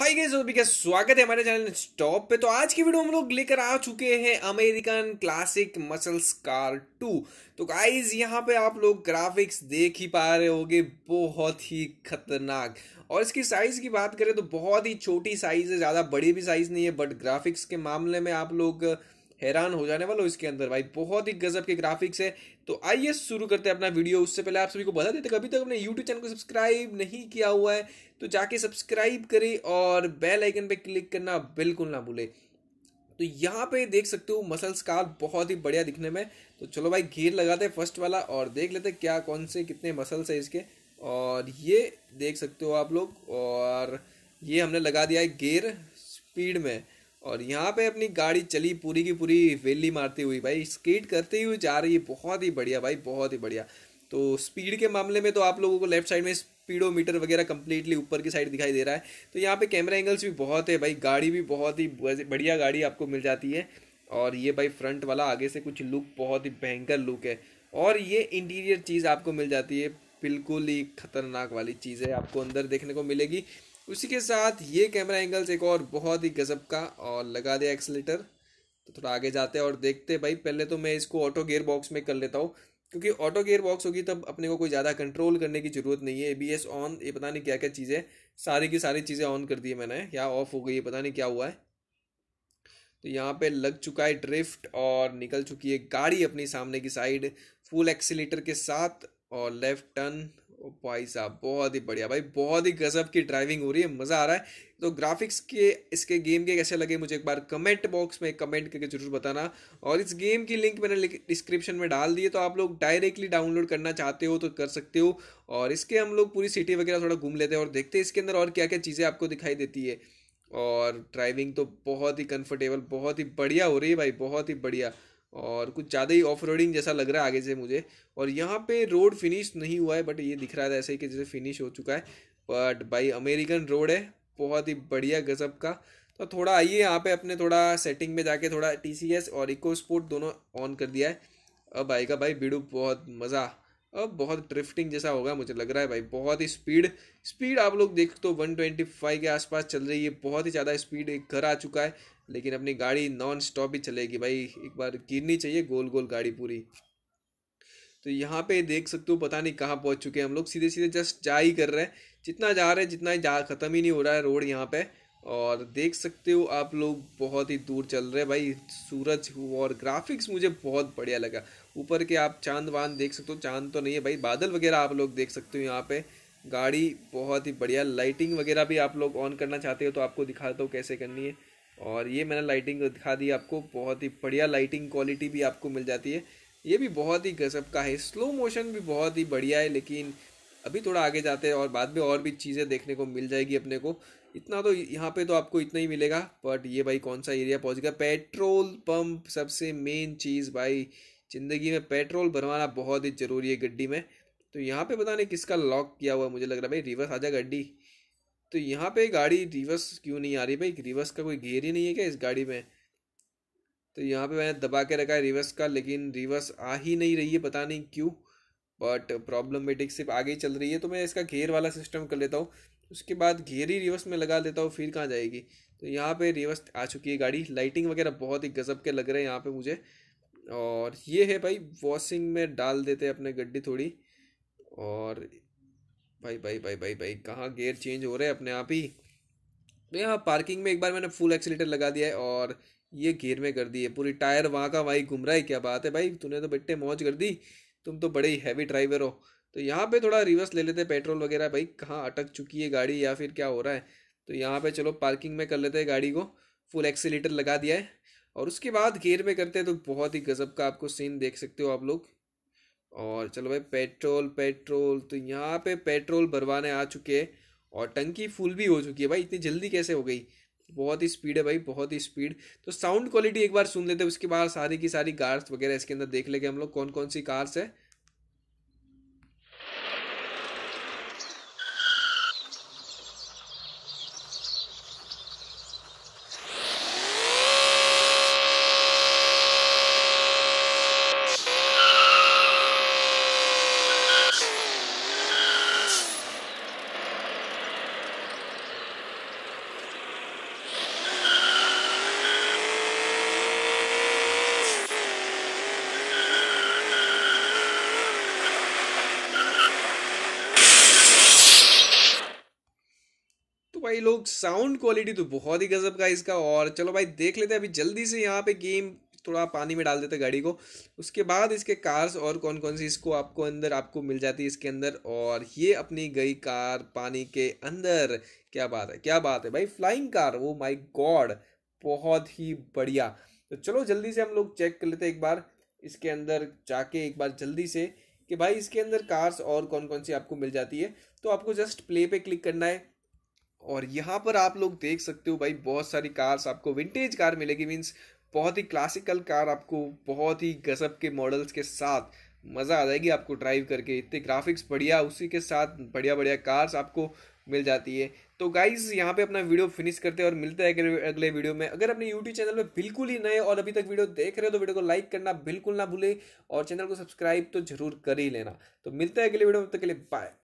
hi guys सभी का स्वागत है हमारे चैनल स्टॉप पे तो आज की वीडियो हम लोग लेकर आ चुके हैं अमेरिकन क्लासिक मसल्स कार टू तो गाइस यहाँ पे आप लोग ग्राफिक्स देख ही पा रहे होंगे बहुत ही खतरनाक और इसकी साइज़ की बात करें तो बहुत ही छोटी साइज़ है ज़्यादा बड़ी भी साइज़ नहीं है बट ग्राफिक्स के मामले में आप लोग हैरान हो जाने वाला हो इसके अंदर भाई बहुत ही गजब के ग्राफिक्स है तो आइए शुरू करते हैं अपना वीडियो उससे पहले आप सभी को बता देते अभी तक अपने यूट्यूब चैनल को सब्सक्राइब नहीं किया हुआ है तो जाके सब्सक्राइब करें और बेल आइकन पर क्लिक करना बिल्कुल ना भूले तो यहाँ पे देख सकते हो मसल्स का बहुत ही बढ़िया दिखने में तो चलो भाई घेर लगाते हैं फर्स्ट वाला और देख लेते हैं क्या कौन से कितने मसल्स है इसके और ये देख सकते हो आप लोग और ये हमने लगा दिया है गेयर स्पीड में और यहाँ पे अपनी गाड़ी चली पूरी की पूरी वेली मारती हुई भाई स्केट करते हुए जा रही है बहुत ही बढ़िया भाई बहुत ही बढ़िया तो स्पीड के मामले में तो आप लोगों को लेफ्ट साइड में स्पीडोमीटर वगैरह कम्प्लीटली ऊपर की साइड दिखाई दे रहा है तो यहाँ पे कैमरा एंगल्स भी बहुत है भाई गाड़ी भी बहुत ही बढ़िया गाड़ी आपको मिल जाती है और ये भाई फ्रंट वाला आगे से कुछ लुक बहुत ही भयंकर लुक है और ये इंटीरियर चीज़ आपको मिल जाती है बिल्कुल ही खतरनाक वाली चीज़ है आपको अंदर देखने को मिलेगी उसी के साथ ये कैमरा एंगल्स एक और बहुत ही गजब का और लगा दिया एक्सलेटर तो थोड़ा आगे जाते हैं और देखते हैं भाई पहले तो मैं इसको ऑटो गियर बॉक्स में कर लेता हूँ क्योंकि ऑटो गियर बॉक्स होगी तब अपने को कोई ज़्यादा कंट्रोल करने की ज़रूरत नहीं है ए बी एस ऑन ये पता नहीं क्या क्या चीज़ें सारी की सारी चीज़ें ऑन कर दी है मैंने या ऑफ हो गई है पता नहीं क्या हुआ है तो यहाँ पे लग चुका है ड्रिफ्ट और निकल चुकी है गाड़ी अपनी सामने की साइड फुल एक्सीटर के साथ और लेफ्ट टर्न ओ भाई साहब बहुत ही बढ़िया भाई बहुत ही गजब की ड्राइविंग हो रही है मज़ा आ रहा है तो ग्राफिक्स के इसके गेम के कैसे लगे मुझे एक बार कमेंट बॉक्स में कमेंट करके जरूर बताना और इस गेम की लिंक मैंने डिस्क्रिप्शन में डाल दी है तो आप लोग डायरेक्टली डाउनलोड करना चाहते हो तो कर सकते हो और इसके हम लोग पूरी सिटी वगैरह थोड़ा घूम लेते हैं और देखते हैं इसके अंदर और क्या क्या चीज़ें आपको दिखाई देती है और ड्राइविंग तो बहुत ही कंफर्टेबल बहुत ही बढ़िया हो रही है भाई बहुत ही बढ़िया और कुछ ज़्यादा ही ऑफ रोडिंग जैसा लग रहा है आगे से मुझे और यहाँ पे रोड फिनिश नहीं हुआ है बट ये दिख रहा था ऐसे ही कि जैसे फिनिश हो चुका है बट भाई अमेरिकन रोड है बहुत ही बढ़िया गजब का तो थोड़ा आइए यहाँ पे अपने थोड़ा सेटिंग में जाके थोड़ा टी और इको स्पोर्ट दोनों ऑन कर दिया है अब आएगा भाई बिड़ू बहुत मज़ा अब बहुत ड्रिफ्टिंग जैसा होगा मुझे लग रहा है भाई बहुत ही स्पीड स्पीड आप लोग देख तो 125 के आसपास चल रही है बहुत ही ज़्यादा स्पीड एक घर आ चुका है लेकिन अपनी गाड़ी नॉन स्टॉप ही चलेगी भाई एक बार गिरनी चाहिए गोल गोल गाड़ी पूरी तो यहाँ पे देख सकते हो पता नहीं कहाँ पहुँच चुके हैं हम लोग सीधे सीधे जस्ट जा ही कर रहे हैं जितना जा रहे हैं जितना ही जा ख़त्म ही नहीं हो रहा है रोड यहाँ पे और देख सकते हो आप लोग बहुत ही दूर चल रहे हैं भाई सूरज और ग्राफिक्स मुझे बहुत बढ़िया लगा ऊपर के आप चांद वांद देख सकते हो चांद तो नहीं है भाई बादल वगैरह आप लोग देख सकते हो यहाँ पे गाड़ी बहुत ही बढ़िया लाइटिंग वगैरह भी आप लोग ऑन करना चाहते हो तो आपको दिखाता हूँ कैसे करनी है और ये मैंने लाइटिंग दिखा दी आपको बहुत ही बढ़िया लाइटिंग क्वालिटी भी आपको मिल जाती है ये भी बहुत ही गजब का है स्लो मोशन भी बहुत ही बढ़िया है लेकिन अभी थोड़ा आगे जाते हैं और बाद में और भी चीज़ें देखने को मिल जाएगी अपने को इतना तो यहाँ पे तो आपको इतना ही मिलेगा बट ये भाई कौन सा एरिया पहुँच गया पेट्रोल पंप सबसे मेन चीज़ भाई ज़िंदगी में पेट्रोल भरवाना बहुत ही ज़रूरी है गड्डी में तो यहाँ पे पता नहीं किसका लॉक किया हुआ है मुझे लग रहा है भाई रिवर्स आ जाए गड्डी तो यहाँ पे गाड़ी रिवर्स क्यों नहीं आ रही भाई रिवर्स का कोई घेर ही नहीं है क्या इस गाड़ी में तो यहाँ पे मैंने दबा के रखा है रिवर्स का लेकिन रिवर्स आ ही नहीं रही है पता नहीं क्यों बट प्रॉब्लमेटिक सिर्फ आगे चल रही है तो मैं इसका घेर वाला सिस्टम कर लेता हूँ उसके बाद घेर ही रिवर्स में लगा लेता हूँ फिर कहाँ जाएगी तो यहाँ पे रिवर्स आ चुकी है गाड़ी लाइटिंग वगैरह बहुत ही गजब के लग रहे हैं यहाँ पे मुझे और ये है भाई वॉशिंग में डाल देते हैं अपने गड्डी थोड़ी और भाई भाई भाई भाई भाई कहाँ गेयर चेंज हो रहे हैं अपने आप ही तो यहाँ पार्किंग में एक बार मैंने फुल एक्सीटर लगा दिया है और ये गेयर में कर दी है पूरी टायर वहाँ का वहीं घूम रहा है क्या बात है भाई तूने तो बट्टे मौज कर दी तुम तो बड़े ही हैवी ड्राइवर हो तो यहाँ पे थोड़ा रिवर्स ले लेते हैं पेट्रोल वगैरह भाई कहाँ अटक चुकी है गाड़ी या फिर क्या हो रहा है तो यहाँ पे चलो पार्किंग में कर लेते हैं गाड़ी को फुल एक्सीटर लगा दिया है और उसके बाद गेयर में करते हैं तो बहुत ही गजब का आपको सीन देख सकते हो आप लोग और चलो भाई पेट्रोल पेट्रोल तो यहाँ पे पेट्रोल भरवाने आ चुके हैं और टंकी फुल भी हो चुकी है भाई इतनी जल्दी कैसे हो गई बहुत ही स्पीड है भाई बहुत ही स्पीड तो साउंड क्वालिटी एक बार सुन लेते हैं उसके बाद सारी की सारी कार्स वगैरह इसके अंदर देख लेंगे हम लोग कौन कौन सी कार्स है तो भाई लोग साउंड क्वालिटी तो बहुत ही गजब का इसका और चलो भाई देख लेते हैं अभी जल्दी से यहाँ पे गेम थोड़ा पानी में डाल देते गाड़ी को उसके बाद इसके कार्स और कौन कौन सी इसको आपको अंदर आपको मिल जाती है इसके अंदर और ये अपनी गई कार पानी के अंदर क्या बात है क्या बात है भाई फ्लाइंग कार वो माई गॉड बहुत ही बढ़िया तो चलो जल्दी से हम लोग चेक कर लेते हैं एक बार इसके अंदर जाके एक बार जल्दी से कि भाई इसके अंदर कार्स और कौन कौन सी आपको मिल जाती है तो आपको जस्ट प्ले पे क्लिक करना है और यहाँ पर आप लोग देख सकते हो भाई बहुत सारी कार्स आपको विंटेज कार मिलेगी मीन्स बहुत ही क्लासिकल कार आपको बहुत ही गजब के मॉडल्स के साथ मज़ा आ जाएगी आपको ड्राइव करके इतने ग्राफिक्स बढ़िया उसी के साथ बढ़िया बढ़िया कार्स आपको मिल जाती है तो गाइज यहाँ पे अपना वीडियो फिनिश करते हैं और मिलते हैं अगले वीडियो में अगर अपने यूट्यूब चैनल में बिल्कुल ही नए और अभी तक वीडियो देख रहे हो तो वीडियो को लाइक करना बिल्कुल ना भूले और चैनल को सब्सक्राइब तो जरूर कर ही लेना तो मिलते हैं अगले वीडियो में तो तक के लिए बाय